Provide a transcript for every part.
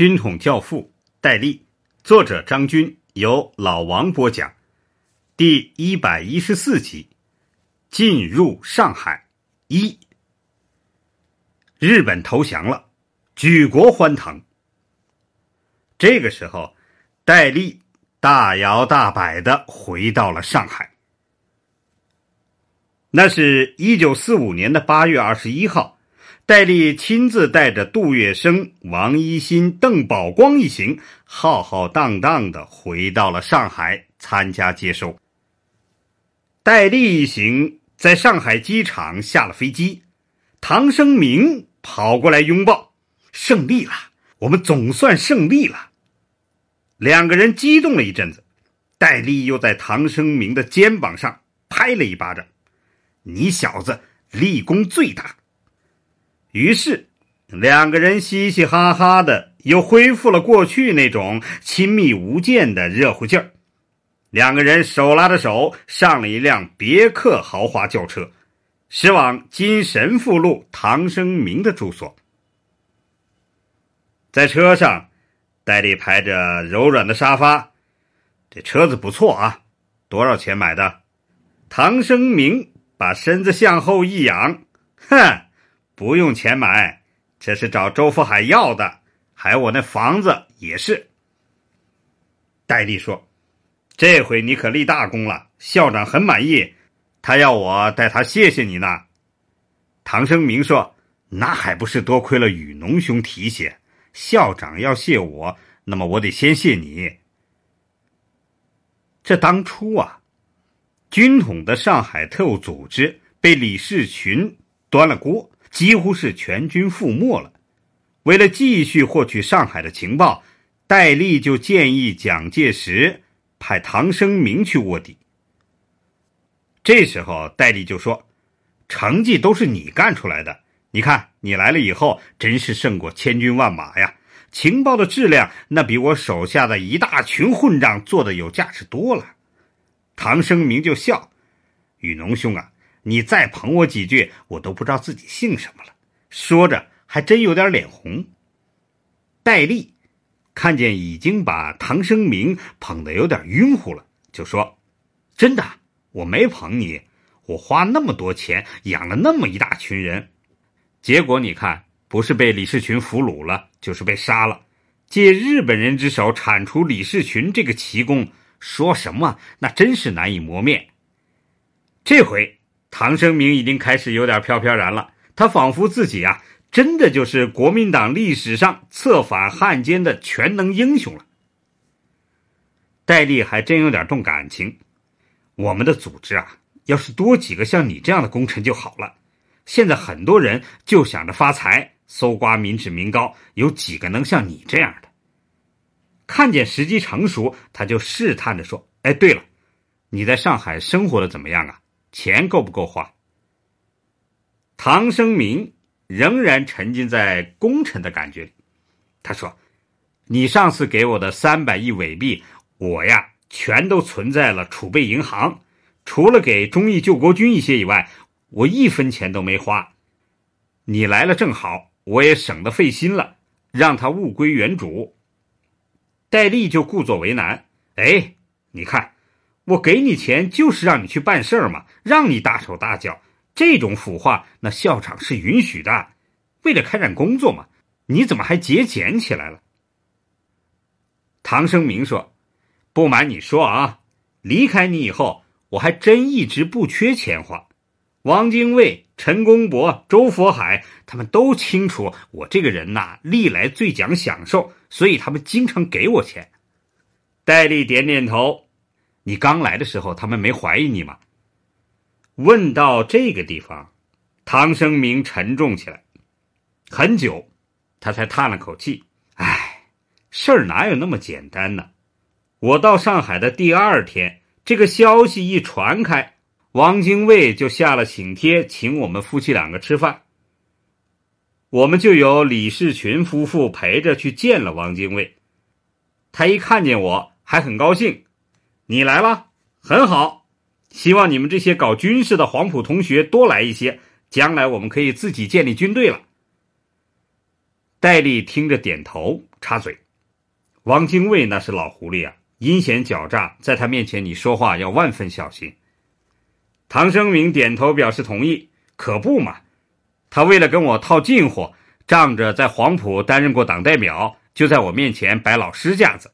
《军统教父》戴笠，作者张军，由老王播讲，第一百一十四集，进入上海一。日本投降了，举国欢腾。这个时候，戴笠大摇大摆的回到了上海。那是一九四五年的八月二十一号。戴笠亲自带着杜月笙、王一新、邓宝光一行，浩浩荡荡的回到了上海，参加接收。戴笠一行在上海机场下了飞机，唐生明跑过来拥抱，胜利了，我们总算胜利了。两个人激动了一阵子，戴笠又在唐生明的肩膀上拍了一巴掌：“你小子立功最大。”于是，两个人嘻嘻哈哈的，又恢复了过去那种亲密无间、的热乎劲儿。两个人手拉着手，上了一辆别克豪华轿车，驶往金神附路唐生明的住所。在车上，戴笠排着柔软的沙发，这车子不错啊，多少钱买的？唐生明把身子向后一仰，哼。不用钱买，这是找周福海要的。还有我那房子也是。戴笠说：“这回你可立大功了，校长很满意，他要我代他谢谢你呢。”唐生明说：“那还不是多亏了雨农兄提携。校长要谢我，那么我得先谢你。这当初啊，军统的上海特务组织被李士群端了锅。”几乎是全军覆没了。为了继续获取上海的情报，戴笠就建议蒋介石派唐生明去卧底。这时候，戴笠就说：“成绩都是你干出来的，你看你来了以后，真是胜过千军万马呀！情报的质量，那比我手下的一大群混账做的有价值多了。”唐生明就笑：“雨农兄啊。”你再捧我几句，我都不知道自己姓什么了。说着，还真有点脸红。戴笠看见已经把唐生明捧的有点晕乎了，就说：“真的，我没捧你，我花那么多钱养了那么一大群人，结果你看，不是被李士群俘虏了，就是被杀了。借日本人之手铲除李士群这个奇功，说什么那真是难以磨灭。这回。”唐生明已经开始有点飘飘然了，他仿佛自己啊，真的就是国民党历史上策反汉奸的全能英雄了。戴笠还真有点重感情，我们的组织啊，要是多几个像你这样的功臣就好了。现在很多人就想着发财，搜刮民脂民膏，有几个能像你这样的？看见时机成熟，他就试探着说：“哎，对了，你在上海生活的怎么样啊？”钱够不够花？唐生明仍然沉浸在功臣的感觉里。他说：“你上次给我的三百亿伪币，我呀全都存在了储备银行，除了给忠义救国军一些以外，我一分钱都没花。你来了正好，我也省得费心了，让他物归原主。”戴笠就故作为难：“哎，你看。”我给你钱就是让你去办事儿嘛，让你大手大脚，这种腐化那校长是允许的，为了开展工作嘛。你怎么还节俭起来了？唐生明说：“不瞒你说啊，离开你以后，我还真一直不缺钱花。王精卫、陈公博、周佛海他们都清楚我这个人呐，历来最讲享受，所以他们经常给我钱。”戴笠点点头。你刚来的时候，他们没怀疑你吗？问到这个地方，唐生明沉重起来，很久，他才叹了口气：“哎，事儿哪有那么简单呢？”我到上海的第二天，这个消息一传开，王精卫就下了请帖，请我们夫妻两个吃饭。我们就由李士群夫妇陪着去见了王精卫，他一看见我，还很高兴。你来了，很好。希望你们这些搞军事的黄埔同学多来一些，将来我们可以自己建立军队了。戴笠听着点头，插嘴：“王精卫那是老狐狸啊，阴险狡诈，在他面前你说话要万分小心。”唐生明点头表示同意：“可不嘛，他为了跟我套近乎，仗着在黄埔担任过党代表，就在我面前摆老师架子。”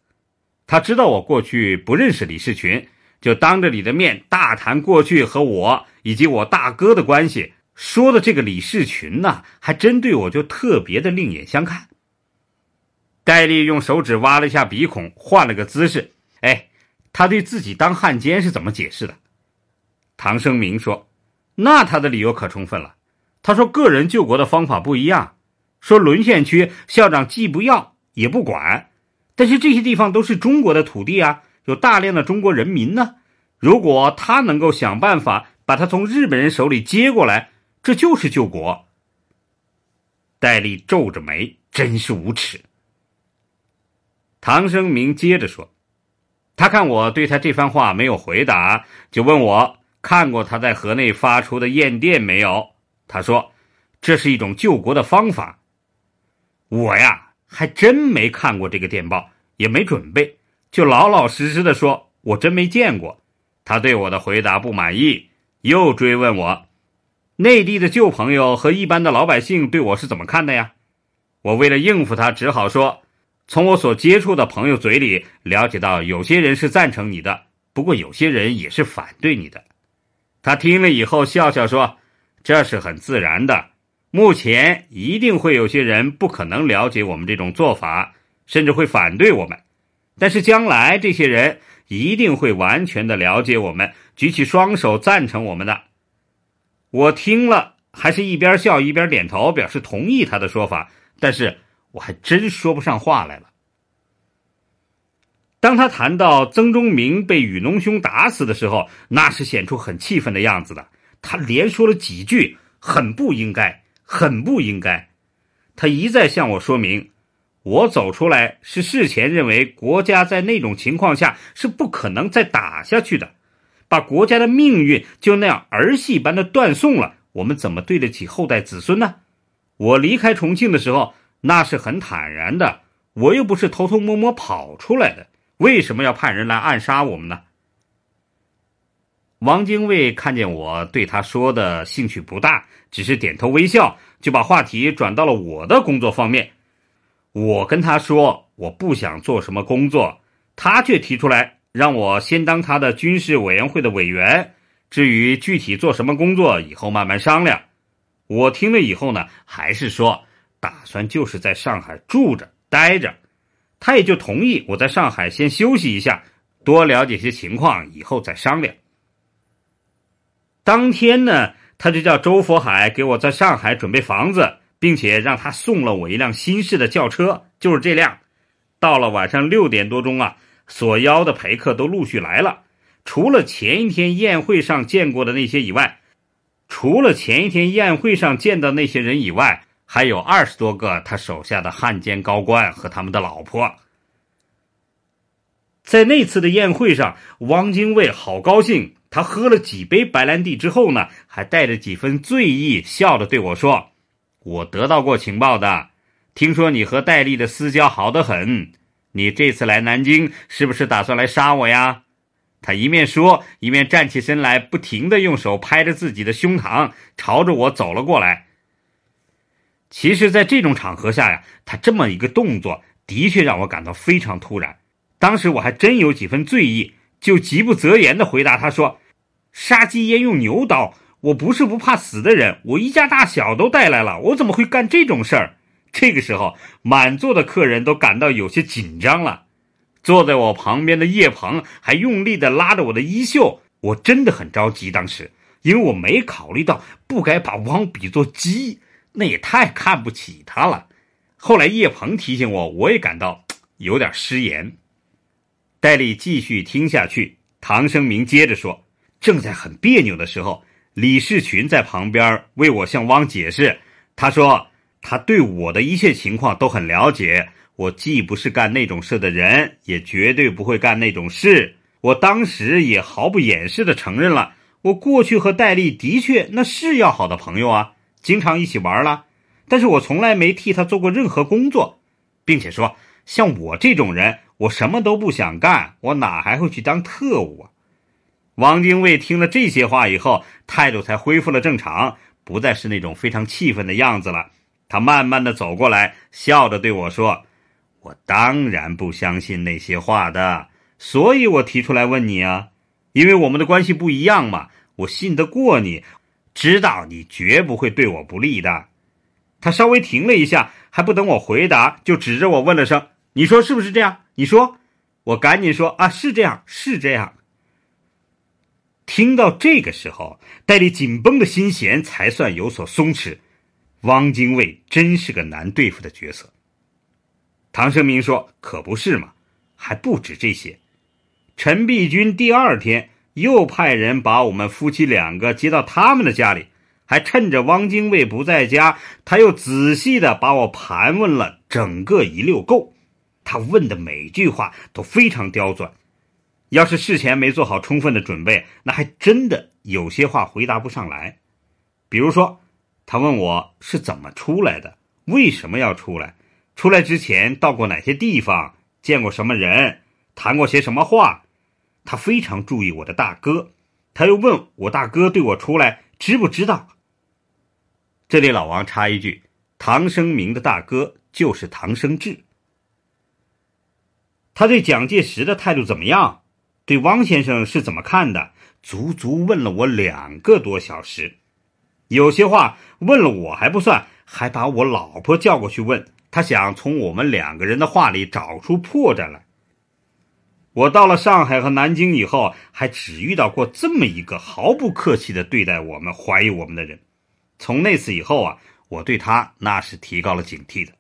他知道我过去不认识李世群，就当着你的面大谈过去和我以及我大哥的关系。说的这个李世群呐，还真对我就特别的另眼相看。戴笠用手指挖了一下鼻孔，换了个姿势。哎，他对自己当汉奸是怎么解释的？唐生明说：“那他的理由可充分了。他说个人救国的方法不一样，说沦陷区校长既不要也不管。”但是这些地方都是中国的土地啊，有大量的中国人民呢。如果他能够想办法把他从日本人手里接过来，这就是救国。戴笠皱着眉，真是无耻。唐生明接着说：“他看我对他这番话没有回答，就问我看过他在河内发出的唁电没有。他说这是一种救国的方法。我呀。”还真没看过这个电报，也没准备，就老老实实的说，我真没见过。他对我的回答不满意，又追问我：内地的旧朋友和一般的老百姓对我是怎么看的呀？我为了应付他，只好说：从我所接触的朋友嘴里了解到，有些人是赞成你的，不过有些人也是反对你的。他听了以后笑笑说：这是很自然的。目前一定会有些人不可能了解我们这种做法，甚至会反对我们。但是将来这些人一定会完全的了解我们，举起双手赞成我们的。我听了还是一边笑一边点头，表示同意他的说法。但是我还真说不上话来了。当他谈到曾中明被雨农兄打死的时候，那是显出很气愤的样子的。他连说了几句很不应该。很不应该，他一再向我说明，我走出来是事前认为国家在那种情况下是不可能再打下去的，把国家的命运就那样儿戏般的断送了，我们怎么对得起后代子孙呢？我离开重庆的时候，那是很坦然的，我又不是偷偷摸摸跑出来的，为什么要派人来暗杀我们呢？王精卫看见我对他说的兴趣不大，只是点头微笑，就把话题转到了我的工作方面。我跟他说我不想做什么工作，他却提出来让我先当他的军事委员会的委员。至于具体做什么工作，以后慢慢商量。我听了以后呢，还是说打算就是在上海住着待着，他也就同意我在上海先休息一下，多了解些情况，以后再商量。当天呢，他就叫周佛海给我在上海准备房子，并且让他送了我一辆新式的轿车，就是这辆。到了晚上六点多钟啊，所邀的陪客都陆续来了。除了前一天宴会上见过的那些以外，除了前一天宴会上见到那些人以外，还有二十多个他手下的汉奸高官和他们的老婆。在那次的宴会上，汪精卫好高兴。他喝了几杯白兰地之后呢，还带着几分醉意，笑着对我说：“我得到过情报的，听说你和戴笠的私交好得很，你这次来南京是不是打算来杀我呀？”他一面说，一面站起身来，不停的用手拍着自己的胸膛，朝着我走了过来。其实，在这种场合下呀，他这么一个动作，的确让我感到非常突然。当时我还真有几分醉意。就急不择言的回答，他说：“杀鸡焉用牛刀？我不是不怕死的人，我一家大小都带来了，我怎么会干这种事儿？”这个时候，满座的客人都感到有些紧张了。坐在我旁边的叶鹏还用力的拉着我的衣袖，我真的很着急，当时，因为我没考虑到不该把汪比作鸡，那也太看不起他了。后来叶鹏提醒我，我也感到有点失言。戴笠继续听下去，唐生明接着说：“正在很别扭的时候，李士群在旁边为我向汪解释。他说他对我的一切情况都很了解，我既不是干那种事的人，也绝对不会干那种事。我当时也毫不掩饰的承认了，我过去和戴笠的确那是要好的朋友啊，经常一起玩了。但是我从来没替他做过任何工作，并且说像我这种人。”我什么都不想干，我哪还会去当特务啊？王精卫听了这些话以后，态度才恢复了正常，不再是那种非常气愤的样子了。他慢慢的走过来，笑着对我说：“我当然不相信那些话的，所以我提出来问你啊，因为我们的关系不一样嘛，我信得过你，知道你绝不会对我不利的。”他稍微停了一下，还不等我回答，就指着我问了声。你说是不是这样？你说，我赶紧说啊，是这样，是这样。听到这个时候，戴笠紧绷的心弦才算有所松弛。汪精卫真是个难对付的角色。唐生明说：“可不是嘛，还不止这些。”陈璧君第二天又派人把我们夫妻两个接到他们的家里，还趁着汪精卫不在家，他又仔细的把我盘问了整个一溜够。他问的每句话都非常刁钻，要是事前没做好充分的准备，那还真的有些话回答不上来。比如说，他问我是怎么出来的，为什么要出来，出来之前到过哪些地方，见过什么人，谈过些什么话。他非常注意我的大哥，他又问我大哥对我出来知不知道。这里老王插一句：唐生明的大哥就是唐生智。他对蒋介石的态度怎么样？对汪先生是怎么看的？足足问了我两个多小时，有些话问了我还不算，还把我老婆叫过去问，他想从我们两个人的话里找出破绽来。我到了上海和南京以后还只遇到过这么一个毫不客气的对待我们、怀疑我们的人。从那次以后啊，我对他那是提高了警惕的。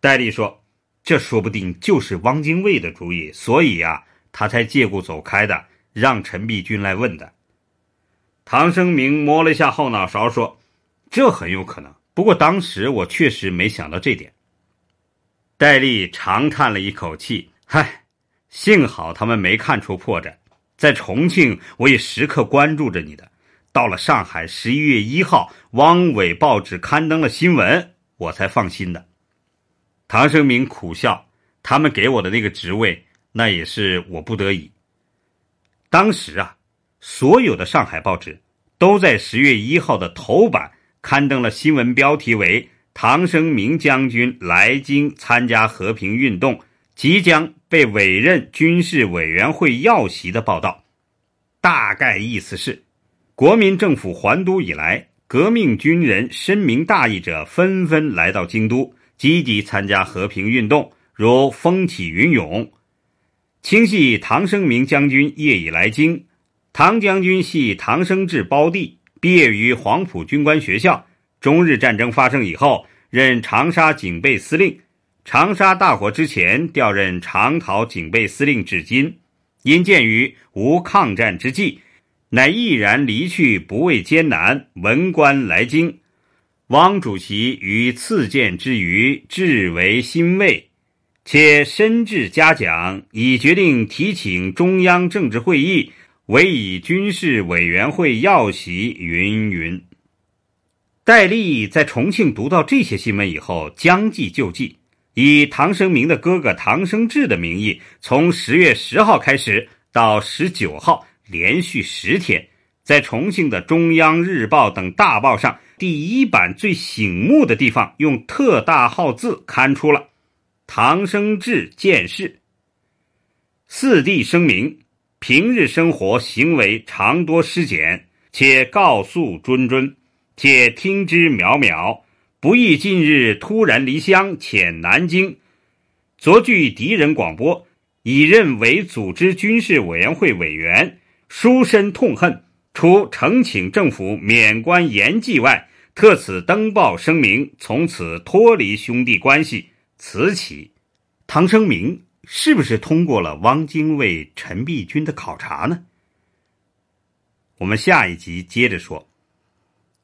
戴笠说。这说不定就是汪精卫的主意，所以啊，他才借故走开的，让陈璧君来问的。唐生明摸了一下后脑勺，说：“这很有可能，不过当时我确实没想到这点。”戴笠长叹了一口气：“嗨，幸好他们没看出破绽。在重庆，我也时刻关注着你的。到了上海，十一月一号，汪伪报纸刊登了新闻，我才放心的。”唐生明苦笑：“他们给我的那个职位，那也是我不得已。当时啊，所有的上海报纸都在十月一号的头版刊登了新闻，标题为‘唐生明将军来京参加和平运动，即将被委任军事委员会要席’的报道。大概意思是，国民政府还都以来，革命军人深明大义者纷纷来到京都。”积极参加和平运动，如风起云涌。清系唐生明将军夜已来京，唐将军系唐生智胞弟，毕业于黄埔军官学校。中日战争发生以后，任长沙警备司令。长沙大火之前，调任长桃警备司令至今。因鉴于无抗战之计，乃毅然离去，不畏艰难，文官来京。汪主席于次见之余，至为欣慰，且深致嘉奖，已决定提请中央政治会议委以军事委员会要席。云云。戴笠在重庆读到这些新闻以后，将计就计，以唐生明的哥哥唐生智的名义，从十月十号开始到十九号连续十天，在重庆的《中央日报》等大报上。第一版最醒目的地方，用特大号字刊出了《唐生智见示四弟声明》：平日生活行为常多失检，且告诉谆谆，且听之渺渺，不意近日突然离乡，遣南京，昨据敌人广播，已任为组织军事委员会委员，书深痛恨，除诚请政府免官严纪外。特此登报声明，从此脱离兄弟关系。此起，唐生明是不是通过了汪精卫、陈璧君的考察呢？我们下一集接着说。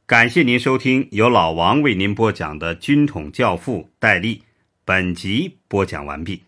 感谢您收听由老王为您播讲的《军统教父》戴笠，本集播讲完毕。